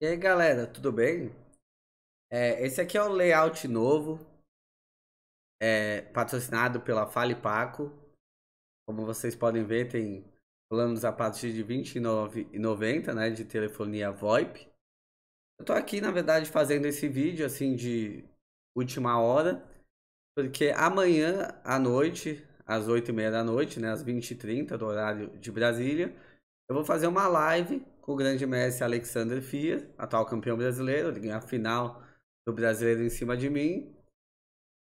E aí galera, tudo bem? É, esse aqui é o layout novo, é, patrocinado pela Fale Paco. Como vocês podem ver, tem planos a partir de e 29,90 né, de telefonia VoIP. Eu tô aqui, na verdade, fazendo esse vídeo assim de última hora, porque amanhã à noite, às 8h30 da noite, né, às 20h30 do horário de Brasília, eu vou fazer uma live com o grande mestre Alexander Fia, atual campeão brasileiro, ele ganhou a final do brasileiro em cima de mim.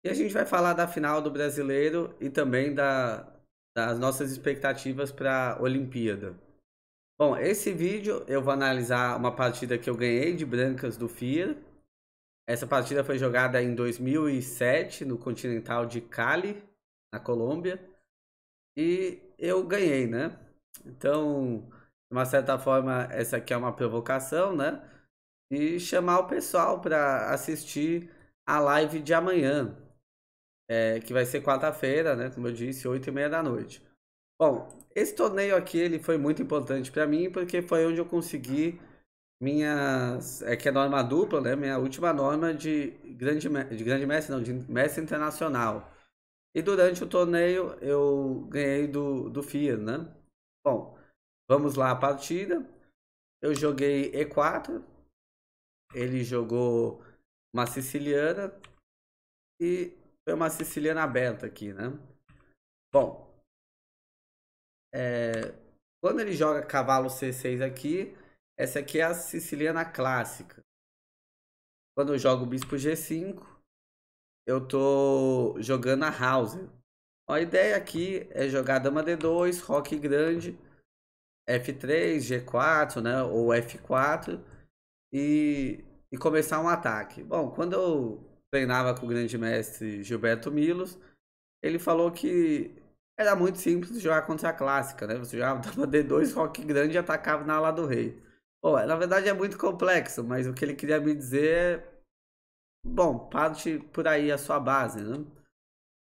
E a gente vai falar da final do brasileiro e também da, das nossas expectativas para a Olimpíada. Bom, esse vídeo eu vou analisar uma partida que eu ganhei de brancas do FIA. Essa partida foi jogada em 2007 no Continental de Cali, na Colômbia. E eu ganhei, né? Então, de uma certa forma, essa aqui é uma provocação, né? E chamar o pessoal para assistir a live de amanhã, é, que vai ser quarta-feira, né? Como eu disse, oito e meia da noite. Bom, esse torneio aqui ele foi muito importante para mim porque foi onde eu consegui minhas é que é norma dupla, né? Minha última norma de grande de grande mestre, não, de mestre internacional. E durante o torneio eu ganhei do do FIA, né? Bom, Vamos lá a partida. Eu joguei E4. Ele jogou uma siciliana. E foi uma siciliana aberta aqui, né? Bom. É, quando ele joga cavalo C6 aqui, essa aqui é a siciliana clássica. Quando eu jogo bispo G5, eu tô jogando a house. A ideia aqui é jogar dama D2, roque grande F3, G4, né? Ou F4 e, e começar um ataque. Bom, quando eu treinava com o grande mestre Gilberto Milos, ele falou que era muito simples jogar contra a clássica, né? Você jogava D2, rock grande e atacava na ala do rei. Bom, é, na verdade é muito complexo, mas o que ele queria me dizer é. Bom, parte por aí a sua base, né?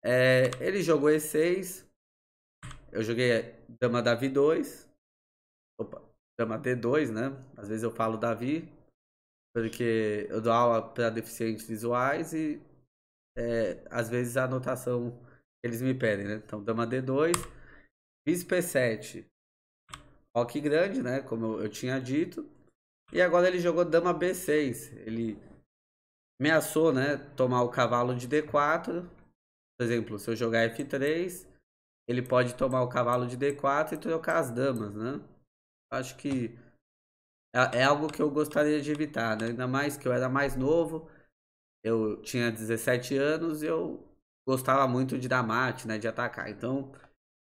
É, ele jogou E6, eu joguei dama Davi 2 Opa, chama D2, né? Às vezes eu falo Davi, porque eu dou aula para deficientes visuais e é, às vezes a anotação eles me pedem, né? Então, dama D2, bis P7, rock grande, né? Como eu, eu, tinha dito. E agora ele jogou dama B6. Ele ameaçou, né? Tomar o cavalo de D4. Por exemplo, se eu jogar F3, ele pode tomar o cavalo de D4 e trocar as damas, né? acho que é, é algo que eu gostaria de evitar, né? ainda mais que eu era mais novo, eu tinha 17 anos e eu gostava muito de dar mate, né, de atacar. Então,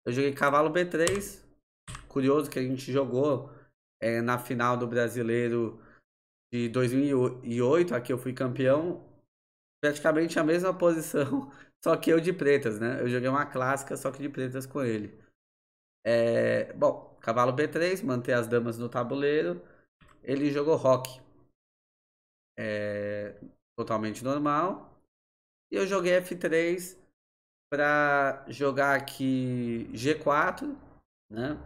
eu joguei cavalo B3, curioso que a gente jogou é, na final do Brasileiro de 2008, aqui eu fui campeão, praticamente a mesma posição, só que eu de pretas, né? Eu joguei uma clássica, só que de pretas com ele. É, bom, Cavalo B3, manter as damas no tabuleiro. Ele jogou rock. É, totalmente normal. E eu joguei F3 para jogar aqui G4, né?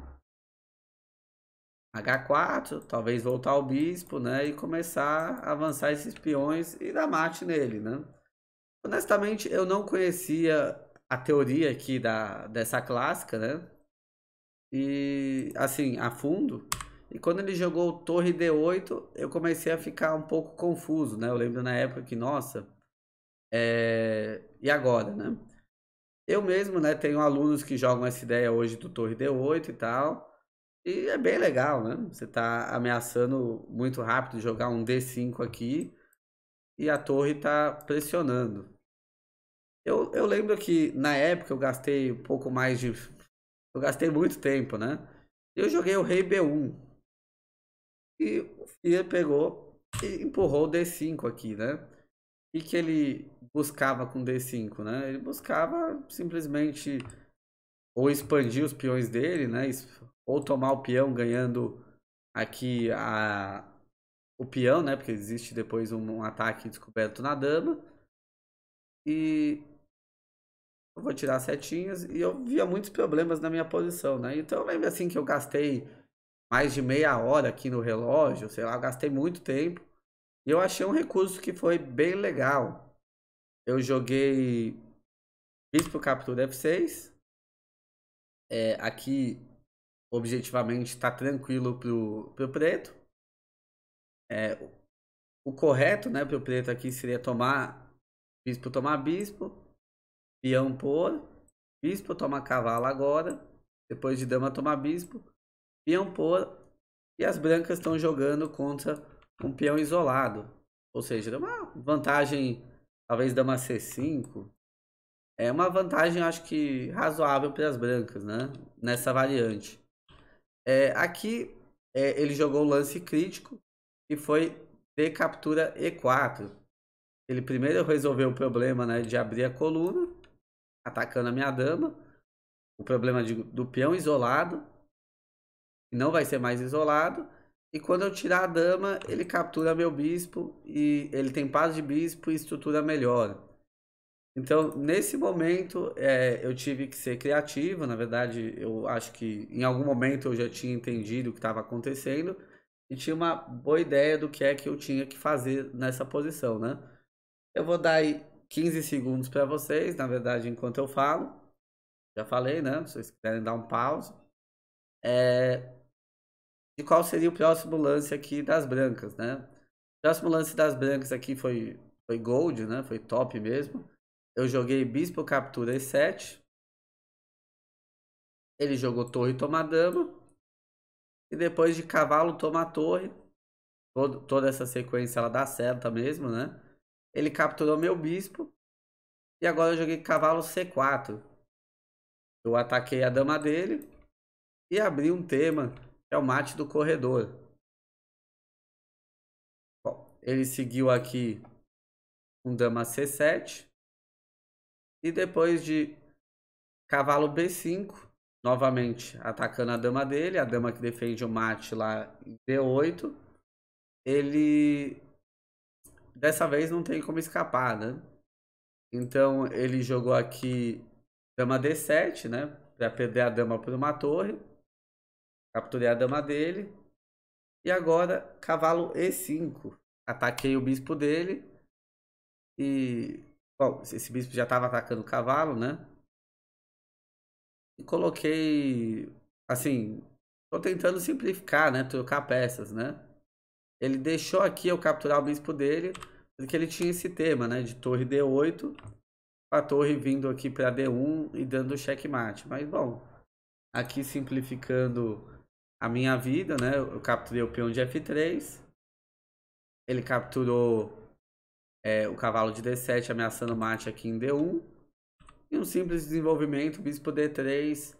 H4, talvez voltar ao bispo, né? E começar a avançar esses peões e dar mate nele, né? Honestamente, eu não conhecia a teoria aqui da, dessa clássica, né? E assim, a fundo. E quando ele jogou torre D8, eu comecei a ficar um pouco confuso, né? Eu lembro na época que, nossa, é... e agora, né? Eu mesmo, né, tenho alunos que jogam essa ideia hoje do torre D8 e tal. E é bem legal, né? Você tá ameaçando muito rápido jogar um D5 aqui e a torre tá pressionando. Eu, eu lembro que na época eu gastei um pouco mais de eu gastei muito tempo, né? Eu joguei o rei B1. E o pegou e empurrou o D5 aqui, né? E que ele buscava com D5, né? Ele buscava simplesmente ou expandir os peões dele, né? Ou tomar o peão ganhando aqui a o peão, né? Porque existe depois um, um ataque descoberto na dama. E eu vou tirar setinhas e eu via muitos problemas na minha posição, né? Então eu lembro assim que eu gastei mais de meia hora aqui no relógio, sei lá, gastei muito tempo. E eu achei um recurso que foi bem legal. Eu joguei bispo captura f6. É, aqui objetivamente está tranquilo pro, pro preto. É, o correto, né, pro preto aqui seria tomar bispo tomar bispo peão por, bispo toma cavalo agora, depois de dama toma bispo, peão por, e as brancas estão jogando contra um peão isolado. Ou seja, é uma vantagem, talvez dama C5, é uma vantagem, acho que razoável para as brancas, né? Nessa variante. É, aqui é, ele jogou o lance crítico e foi de captura E4. Ele primeiro resolveu o problema né, de abrir a coluna atacando a minha dama. O problema de, do peão isolado. Não vai ser mais isolado. E quando eu tirar a dama, ele captura meu bispo e ele tem paz de bispo e estrutura melhor. Então, nesse momento, é, eu tive que ser criativo. Na verdade, eu acho que em algum momento eu já tinha entendido o que estava acontecendo e tinha uma boa ideia do que é que eu tinha que fazer nessa posição, né? Eu vou dar aí 15 segundos para vocês, na verdade, enquanto eu falo. Já falei, né? Se vocês quiserem dar um pause. É... E qual seria o próximo lance aqui das brancas, né? O próximo lance das brancas aqui foi, foi gold, né? Foi top mesmo. Eu joguei bispo, captura e 7. Ele jogou torre, toma dama. E depois de cavalo, toma torre. Todo, toda essa sequência ela dá certo mesmo, né? Ele capturou meu bispo. E agora eu joguei cavalo C4. Eu ataquei a dama dele. E abri um tema, que é o mate do corredor. Bom, ele seguiu aqui um dama C7. E depois de cavalo B5, novamente atacando a dama dele, a dama que defende o mate lá em D8, ele dessa vez não tem como escapar, né? Então ele jogou aqui dama d7, né? Para perder a dama por uma torre. Capturei a dama dele. E agora cavalo e5. Ataquei o bispo dele. E. Bom, esse bispo já estava atacando o cavalo, né? E coloquei. Assim. Tô tentando simplificar, né? Trocar peças, né? Ele deixou aqui eu capturar o bispo dele, porque ele tinha esse tema, né? De torre D8, a torre vindo aqui para D1 e dando checkmate. Mas, bom, aqui simplificando a minha vida, né? Eu capturei o peão de F3. Ele capturou é, o cavalo de D7 ameaçando o mate aqui em D1. E um simples desenvolvimento, o bispo D3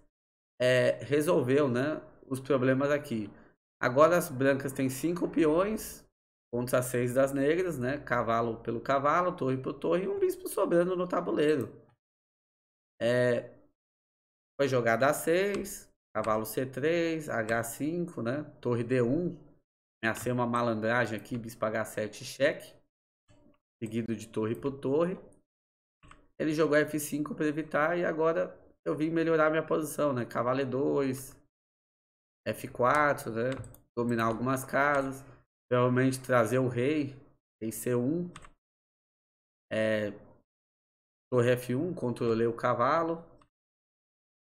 é, resolveu né, os problemas aqui. Agora as brancas têm cinco peões, pontos a seis das negras, né? Cavalo pelo cavalo, torre por torre e um bispo sobrando no tabuleiro. É, foi jogada A6, cavalo C3, H5, né? Torre D1. Ameacei uma malandragem aqui, bispo H7 cheque. Seguido de torre por torre. Ele jogou F5 para evitar e agora eu vim melhorar minha posição, né? Cavalo E2, F4, né? Dominar algumas casas. Provavelmente trazer o rei. Rei C1. É, torre F1, controlei o cavalo.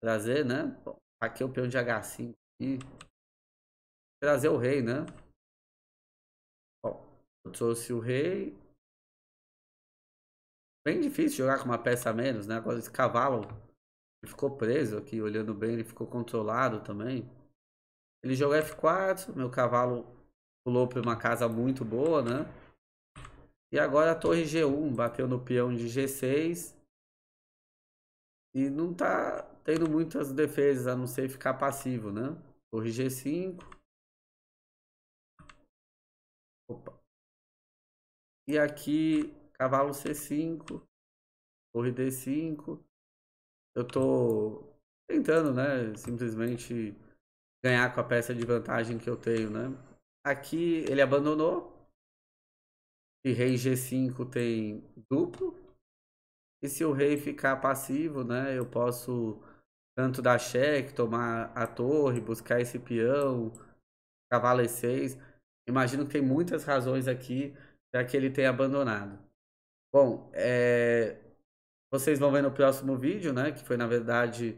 Trazer, né? aqui é o peão de H5. E trazer o rei, né? Bom, eu trouxe o rei. Bem difícil jogar com uma peça a menos, né? Agora esse cavalo ele ficou preso aqui, olhando bem, ele ficou controlado também. Ele jogou F4, meu cavalo pulou para uma casa muito boa, né? E agora a torre G1 bateu no peão de G6. E não tá tendo muitas defesas, a não ser ficar passivo, né? Torre G5. Opa. E aqui, cavalo C5. Torre D5. Eu tô tentando, né? Simplesmente ganhar com a peça de vantagem que eu tenho, né? Aqui ele abandonou. E rei G5 tem duplo. E se o rei ficar passivo, né? Eu posso tanto dar cheque, tomar a torre, buscar esse peão, cavalo E6. Imagino que tem muitas razões aqui para que ele tenha abandonado. Bom, é... vocês vão ver no próximo vídeo, né? Que foi, na verdade,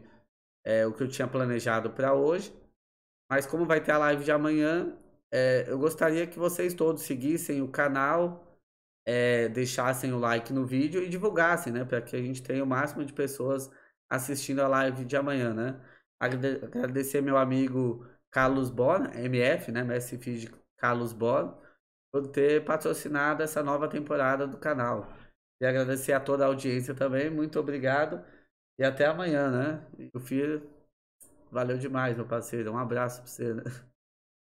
é, o que eu tinha planejado para hoje. Mas como vai ter a live de amanhã, é, eu gostaria que vocês todos seguissem o canal, é, deixassem o like no vídeo e divulgassem, né? Para que a gente tenha o máximo de pessoas assistindo a live de amanhã, né? Agradecer meu amigo Carlos Bona, MF, né? Mestre Feed Carlos Bona, por ter patrocinado essa nova temporada do canal. E agradecer a toda a audiência também. Muito obrigado. E até amanhã, né? O fico Valeu demais, meu parceiro. Um abraço pra você. Né?